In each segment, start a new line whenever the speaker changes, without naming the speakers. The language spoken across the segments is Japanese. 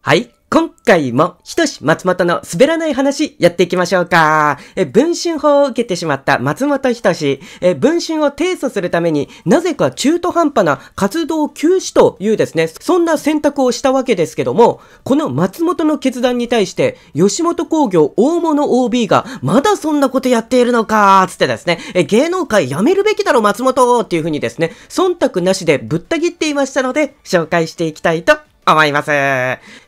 はい。今回も、ひとし松本の滑らない話やっていきましょうか。え、文春法を受けてしまった松本ひとし、え、文春を提訴するために、なぜか中途半端な活動休止というですね、そんな選択をしたわけですけども、この松本の決断に対して、吉本工業大物 OB が、まだそんなことやっているのか、つってですね、え、芸能界やめるべきだろ松本っていうふうにですね、忖度なしでぶった切っていましたので、紹介していきたいと思います。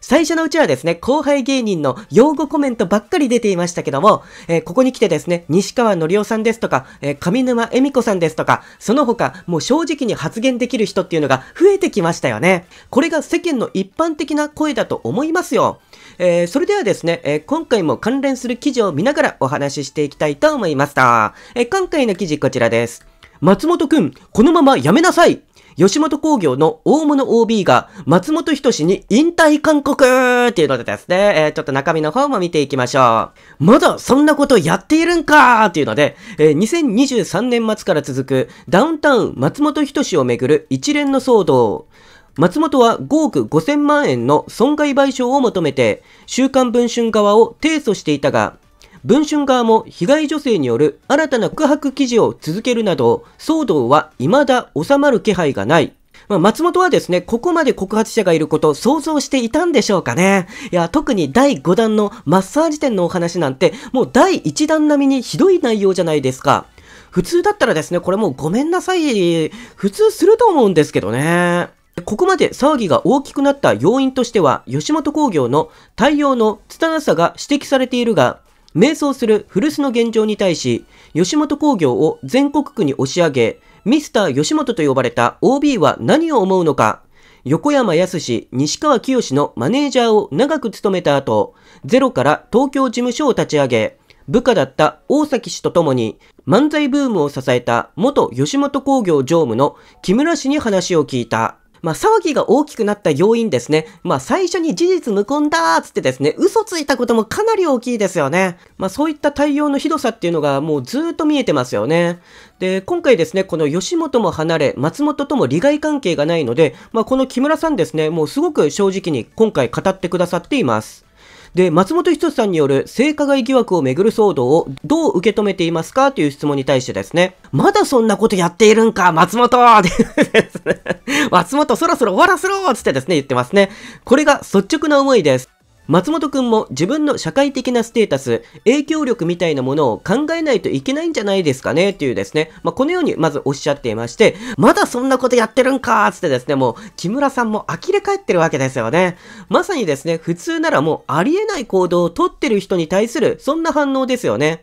最初のうちはですね、後輩芸人の用語コメントばっかり出ていましたけども、えー、ここに来てですね、西川のりおさんですとか、えー、上沼恵美子さんですとか、その他、もう正直に発言できる人っていうのが増えてきましたよね。これが世間の一般的な声だと思いますよ。えー、それではですね、え今回も関連する記事を見ながらお話ししていきたいと思いました。え今回の記事こちらです。松本くん、このままやめなさい吉本工業の大物 OB が松本人志に引退勧告っていうのでですね、えー、ちょっと中身の方も見ていきましょう。まだそんなことやっているんかーっていうので、えー、2023年末から続くダウンタウン松本人志をめぐる一連の騒動。松本は5億5000万円の損害賠償を求めて、週刊文春側を提訴していたが、文春側も被害女性による新たな空白記事を続けるなど、騒動は未だ収まる気配がないまあ、松本はですね、ここまで告発者がいることを想像していたんでしょうかね。いや、特に第5弾のマッサージ店のお話なんて、もう第1弾並みにひどい内容じゃないですか。普通だったらですね、これもうごめんなさい、普通すると思うんですけどね。ここまで騒ぎが大きくなった要因としては、吉本興業の対応の拙さが指摘されているが、迷走する古巣の現状に対し、吉本興業を全国区に押し上げ、ミスター吉本と呼ばれた OB は何を思うのか、横山康西川清のマネージャーを長く務めた後、ゼロから東京事務所を立ち上げ、部下だった大崎氏と共に漫才ブームを支えた元吉本興業常務の木村氏に話を聞いた。まあ、騒ぎが大きくなった要因ですね。まあ、最初に事実無根だーつってですね、嘘ついたこともかなり大きいですよね。まあ、そういった対応のひどさっていうのがもうずっと見えてますよね。で、今回ですね、この吉本も離れ、松本とも利害関係がないので、まあ、この木村さんですね、もうすごく正直に今回語ってくださっています。で、松本一さんによる性加害疑惑をめぐる騒動をどう受け止めていますかという質問に対してですね、まだそんなことやっているんか、松本ですね、松本そろそろ終わらせろつってですね、言ってますね。これが率直な思いです。松本くんも自分の社会的なステータス、影響力みたいなものを考えないといけないんじゃないですかねっていうですね、まあ、このようにまずおっしゃっていまして、まだそんなことやってるんかーつってですね、もう木村さんも呆れ返ってるわけですよね。まさにですね、普通ならもうありえない行動をとってる人に対する、そんな反応ですよね。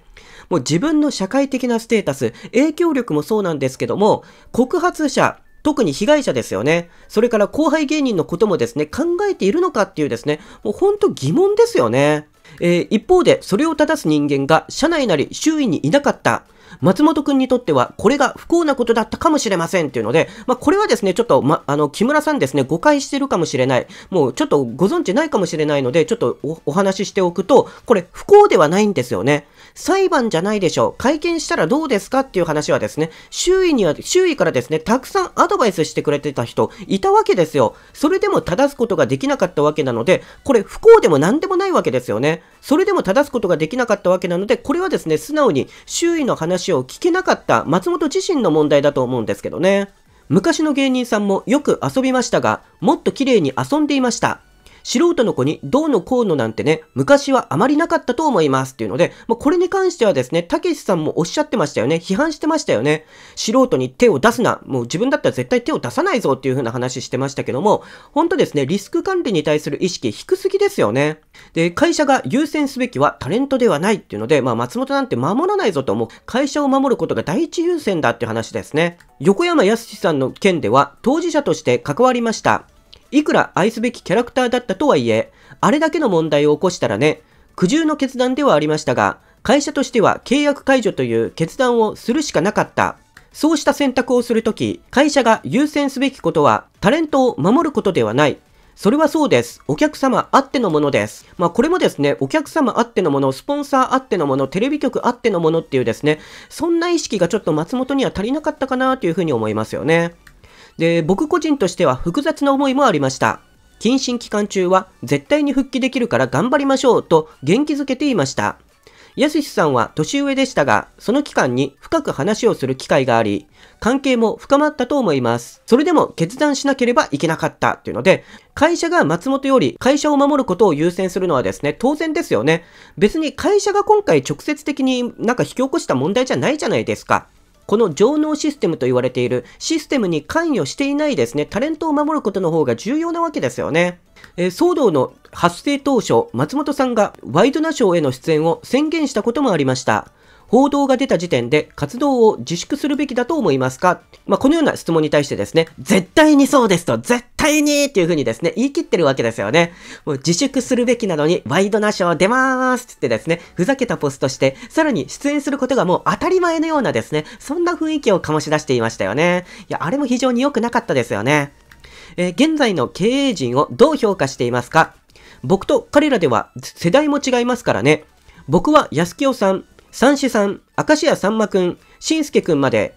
もう自分の社会的なステータス、影響力もそうなんですけども、告発者、特に被害者ですよね。それから後輩芸人のこともですね、考えているのかっていうですね、もうほんと疑問ですよね。えー、一方で、それを正す人間が社内なり周囲にいなかった。松本くんにとっては、これが不幸なことだったかもしれませんっていうので、まあ、これはですね、ちょっと、ま、あの、木村さんですね、誤解してるかもしれない。もう、ちょっとご存知ないかもしれないので、ちょっとお話ししておくと、これ、不幸ではないんですよね。裁判じゃないでしょう。会見したらどうですかっていう話はですね、周囲には、周囲からですね、たくさんアドバイスしてくれてた人、いたわけですよ。それでも正すことができなかったわけなので、これ不幸でも何でもないわけですよね。それでも正すことができなかったわけなので、これはですね、素直に周囲の話を聞けなかった松本自身の問題だと思うんですけどね。昔の芸人さんもよく遊びましたが、もっと綺麗に遊んでいました。素人の子にどうのこうのなんてね、昔はあまりなかったと思いますっていうので、もうこれに関してはですね、たけしさんもおっしゃってましたよね。批判してましたよね。素人に手を出すな。もう自分だったら絶対手を出さないぞっていう風な話してましたけども、本当ですね、リスク管理に対する意識低すぎですよね。で、会社が優先すべきはタレントではないっていうので、まあ松本なんて守らないぞと思う。会社を守ることが第一優先だっていう話ですね。横山やすしさんの件では、当事者として関わりました。いくら愛すべきキャラクターだったとはいえ、あれだけの問題を起こしたらね、苦渋の決断ではありましたが、会社としては契約解除という決断をするしかなかった。そうした選択をするとき、会社が優先すべきことは、タレントを守ることではない。それはそうです。お客様あってのものです。まあこれもですね、お客様あってのもの、スポンサーあってのもの、テレビ局あってのものっていうですね、そんな意識がちょっと松本には足りなかったかなというふうに思いますよね。で、僕個人としては複雑な思いもありました。謹慎期間中は絶対に復帰できるから頑張りましょうと元気づけていました。やすしさんは年上でしたが、その期間に深く話をする機会があり、関係も深まったと思います。それでも決断しなければいけなかったというので、会社が松本より会社を守ることを優先するのはですね、当然ですよね。別に会社が今回直接的になんか引き起こした問題じゃないじゃないですか。この上納システムと言われているシステムに関与していないですね、タレントを守ることの方が重要なわけですよね。えー、騒動の発生当初、松本さんがワイドナショーへの出演を宣言したこともありました。報道が出た時点で活動を自粛するべきだと思いますかまあ、このような質問に対してですね、絶対にそうですと、絶対にっていうふうにですね、言い切ってるわけですよね。もう自粛するべきなのに、ワイドナショー出まーすってですね、ふざけたポストして、さらに出演することがもう当たり前のようなですね、そんな雰囲気を醸し出していましたよね。いや、あれも非常に良くなかったですよね。えー、現在の経営陣をどう評価していますか僕と彼らでは世代も違いますからね。僕は安清さん、三種さん、明石家さんまくん、しんすけくんまで、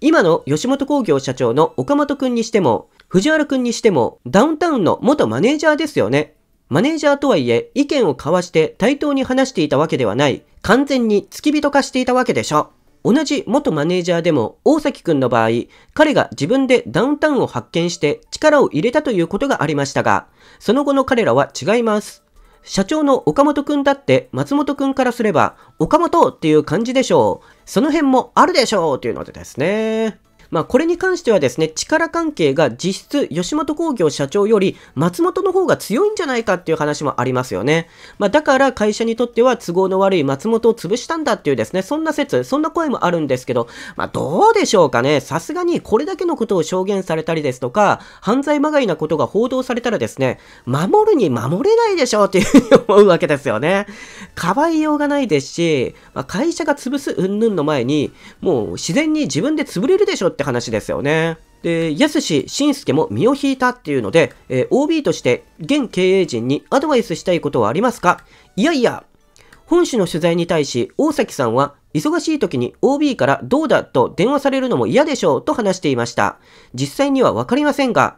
今の吉本興業社長の岡本くんにしても、藤原くんにしても、ダウンタウンの元マネージャーですよね。マネージャーとはいえ、意見を交わして対等に話していたわけではない、完全に付き人化していたわけでしょ。同じ元マネージャーでも、大崎くんの場合、彼が自分でダウンタウンを発見して力を入れたということがありましたが、その後の彼らは違います。社長の岡本くんだって松本くんからすれば、岡本っていう感じでしょう。その辺もあるでしょうっていうのでですね。まあ、これに関してはですね、力関係が実質吉本興業社長より松本の方が強いんじゃないかっていう話もありますよね。まあ、だから会社にとっては都合の悪い松本を潰したんだっていうですね、そんな説、そんな声もあるんですけど、まあ、どうでしょうかね。さすがにこれだけのことを証言されたりですとか、犯罪まがいなことが報道されたらですね、守るに守れないでしょうっていうふうに思うわけですよね。かわいようがないですし、まあ、会社が潰す云々の前に、もう自然に自分で潰れるでしょってって話ですよね。で、やすし、しんすけも身を引いたっていうので、えー、OB として現経営陣にアドバイスしたいことはありますかいやいや、本誌の取材に対し、大崎さんは、忙しい時に OB からどうだと電話されるのも嫌でしょうと話していました。実際にはわかりませんが、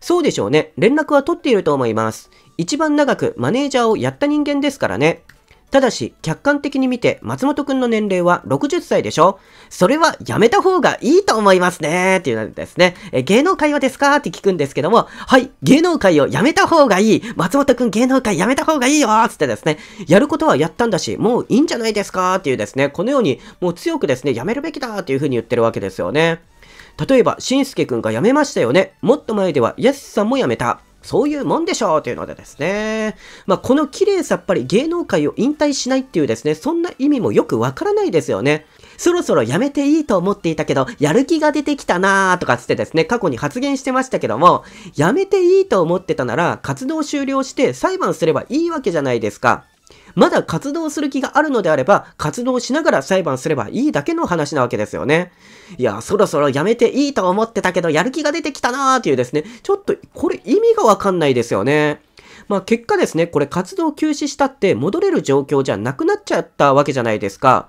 そうでしょうね。連絡は取っていると思います。一番長くマネージャーをやった人間ですからね。ただし、客観的に見て、松本くんの年齢は60歳でしょそれはやめた方がいいと思いますねっていうのですね。え、芸能界はですかって聞くんですけども、はい、芸能界をやめた方がいい松本くん芸能界やめた方がいいよつってですね、やることはやったんだし、もういいんじゃないですかっていうですね、このように、もう強くですね、やめるべきだっていうふうに言ってるわけですよね。例えば、しんすけくんが辞めましたよね。もっと前では、やすさんも辞めた。そういうもんでしょうというのでですね。まあ、この綺麗さっぱり芸能界を引退しないっていうですね、そんな意味もよくわからないですよね。そろそろやめていいと思っていたけど、やる気が出てきたなーとかつってですね、過去に発言してましたけども、やめていいと思ってたなら、活動終了して裁判すればいいわけじゃないですか。まだ活動する気があるのであれば、活動しながら裁判すればいいだけの話なわけですよね。いや、そろそろやめていいと思ってたけど、やる気が出てきたなーっていうですね、ちょっと、これ意味がわかんないですよね。まあ結果ですね、これ活動休止したって戻れる状況じゃなくなっちゃったわけじゃないですか。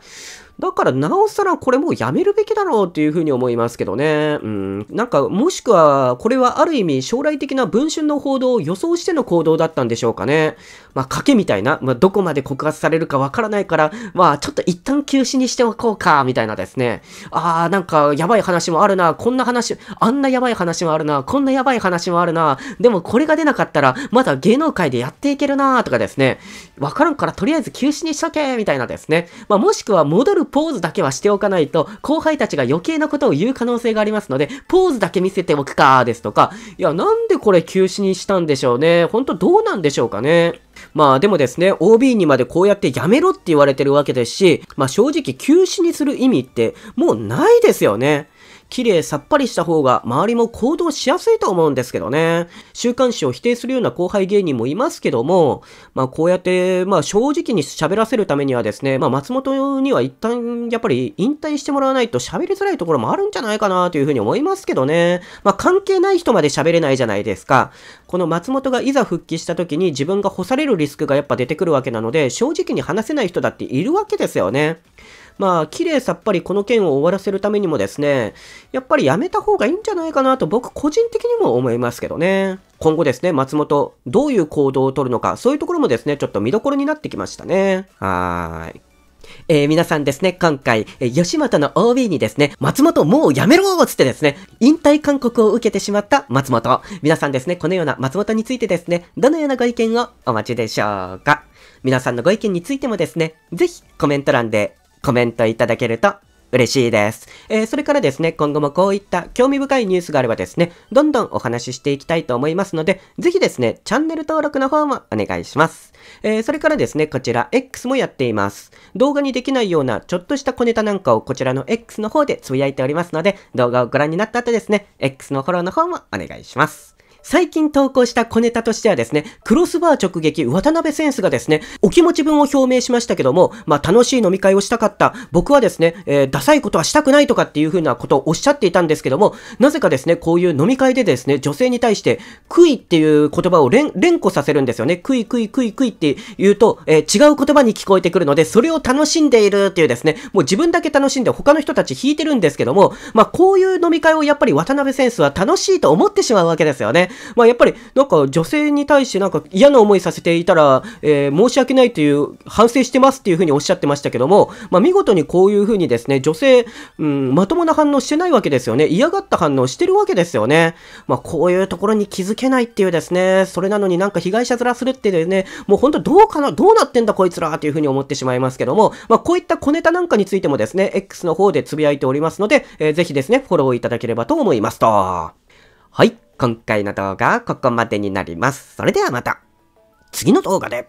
だから、なおさらこれもうやめるべきだろうっていうふうに思いますけどね。うん。なんか、もしくは、これはある意味将来的な文春の報道を予想しての行動だったんでしょうかね。まあ、賭けみたいな、まあ、どこまで告発されるかわからないから、まあ、ちょっと一旦休止にしておこうか、みたいなですね。あー、なんか、やばい話もあるな、こんな話、あんなやばい話もあるな、こんなやばい話もあるな、でもこれが出なかったら、まだ芸能界でやっていけるな、とかですね。わからんから、とりあえず休止にしとけ、みたいなですね。まあ、もしくは戻るポーズだけはしておかないと、後輩たちが余計なことを言う可能性がありますので、ポーズだけ見せておくか、ですとか、いや、なんでこれ休止にしたんでしょうね。ほんとどうなんでしょうかね。まあでもですね、OB にまでこうやってやめろって言われてるわけですし、まあ正直休止にする意味ってもうないですよね。綺麗さっぱりした方が周りも行動しやすいと思うんですけどね。週刊誌を否定するような後輩芸人もいますけども、まあこうやって、まあ正直に喋らせるためにはですね、まあ松本には一旦やっぱり引退してもらわないと喋りづらいところもあるんじゃないかなというふうに思いますけどね。まあ関係ない人まで喋れないじゃないですか。この松本がいざ復帰した時に自分が干されるリスクがやっぱ出てくるわけなので、正直に話せない人だっているわけですよね。まあ、綺麗さっぱりこの件を終わらせるためにもですね、やっぱりやめた方がいいんじゃないかなと僕個人的にも思いますけどね。今後ですね、松本、どういう行動をとるのか、そういうところもですね、ちょっと見どころになってきましたね。はーい。えー、皆さんですね、今回、え吉本の OB にですね、松本もうやめろっつってですね、引退勧告を受けてしまった松本。皆さんですね、このような松本についてですね、どのようなご意見をお待ちでしょうか。皆さんのご意見についてもですね、ぜひコメント欄でコメントいただけると嬉しいです。えー、それからですね、今後もこういった興味深いニュースがあればですね、どんどんお話ししていきたいと思いますので、ぜひですね、チャンネル登録の方もお願いします。えー、それからですね、こちら X もやっています。動画にできないようなちょっとした小ネタなんかをこちらの X の方でつぶやいておりますので、動画をご覧になった後ですね、X のフォローの方もお願いします。最近投稿した小ネタとしてはですね、クロスバー直撃渡辺センスがですね、お気持ち分を表明しましたけども、まあ楽しい飲み会をしたかった、僕はですね、えー、ダサいことはしたくないとかっていう風なことをおっしゃっていたんですけども、なぜかですね、こういう飲み会でですね、女性に対して、悔いっていう言葉を連連呼させるんですよね。クいクいクいクいって言うと、えー、違う言葉に聞こえてくるので、それを楽しんでいるっていうですね、もう自分だけ楽しんで他の人たち引いてるんですけども、まあこういう飲み会をやっぱり渡辺センスは楽しいと思ってしまうわけですよね。まあやっぱりなんか女性に対してなんか嫌な思いさせていたら、えー、申し訳ないという、反省してますっていうふうにおっしゃってましたけども、まあ見事にこういうふうにですね、女性、うん、まともな反応してないわけですよね。嫌がった反応してるわけですよね。まあこういうところに気づけないっていうですね、それなのになんか被害者面するってですね、もうほんとどうかな、どうなってんだこいつらっていうふうに思ってしまいますけども、まあこういった小ネタなんかについてもですね、X の方でつぶやいておりますので、えー、ぜひですね、フォローいただければと思いますと。はい。今回の動画はここまでになります。それではまた次の動画で